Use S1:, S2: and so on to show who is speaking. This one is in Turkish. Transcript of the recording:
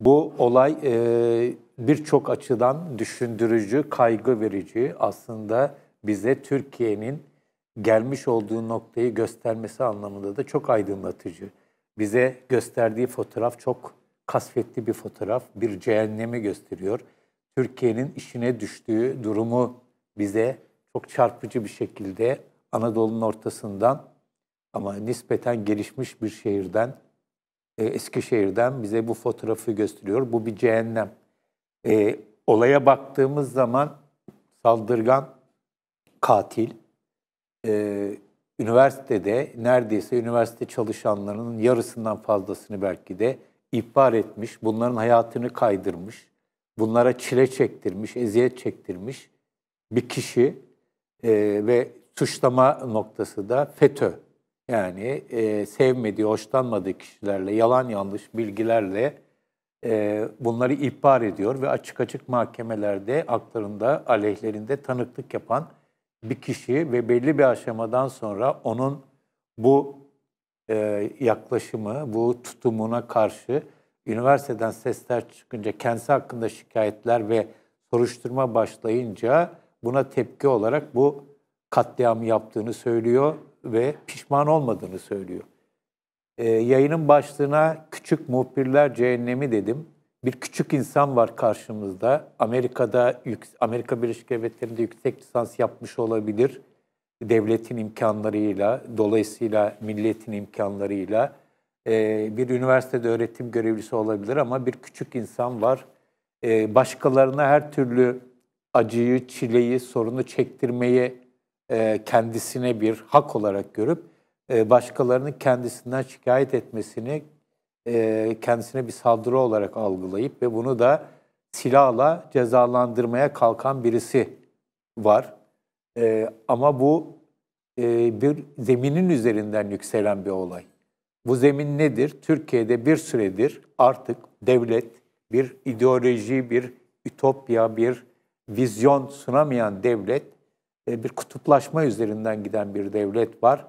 S1: Bu olay e, birçok açıdan düşündürücü, kaygı verici. Aslında bize Türkiye'nin gelmiş olduğu noktayı göstermesi anlamında da çok aydınlatıcı. Bize gösterdiği fotoğraf çok kasvetli bir fotoğraf, bir cehennemi gösteriyor. Türkiye'nin işine düştüğü durumu bize çok çarpıcı bir şekilde Anadolu'nun ortasından ama nispeten gelişmiş bir şehirden e, Eskişehir'den bize bu fotoğrafı gösteriyor. Bu bir cehennem. E, olaya baktığımız zaman saldırgan, katil, e, üniversitede neredeyse üniversite çalışanlarının yarısından fazlasını belki de ihbar etmiş, bunların hayatını kaydırmış, bunlara çile çektirmiş, eziyet çektirmiş bir kişi e, ve suçlama noktası da FETÖ yani e, sevmediği, hoşlanmadığı kişilerle, yalan yanlış bilgilerle e, bunları ihbar ediyor ve açık açık mahkemelerde aklarında, aleyhlerinde tanıklık yapan bir kişi ve belli bir aşamadan sonra onun bu e, yaklaşımı, bu tutumuna karşı üniversiteden sesler çıkınca, kendisi hakkında şikayetler ve soruşturma başlayınca buna tepki olarak bu katliamı yaptığını söylüyor ve pişman olmadığını söylüyor. E, yayının başlığına küçük muhbirler cehennemi dedim. Bir küçük insan var karşımızda. Amerika'da Amerika Birleşik Devletleri'nde yüksek lisans yapmış olabilir. Devletin imkanlarıyla, dolayısıyla milletin imkanlarıyla ee, bir üniversitede öğretim görevlisi olabilir ama bir küçük insan var. Ee, başkalarına her türlü acıyı, çileyi, sorunu çektirmeye e, kendisine bir hak olarak görüp e, başkalarının kendisinden şikayet etmesini e, kendisine bir saldırı olarak algılayıp ve bunu da silahla cezalandırmaya kalkan birisi var. Ama bu bir zeminin üzerinden yükselen bir olay. Bu zemin nedir? Türkiye'de bir süredir artık devlet bir ideoloji, bir ütopya, bir vizyon sunamayan devlet e, bir kutuplaşma üzerinden giden bir devlet var.